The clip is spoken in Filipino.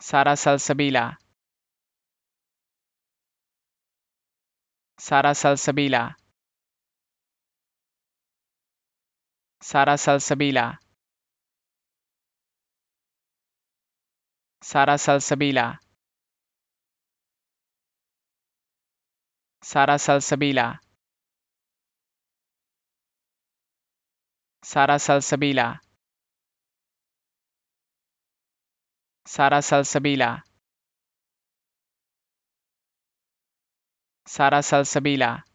Sara Salsabila Sara Salsabila Sara Salsabila Sara Salsabila Sara Salsabila Sara Salsabila Sara Salsabila Sara Salsabila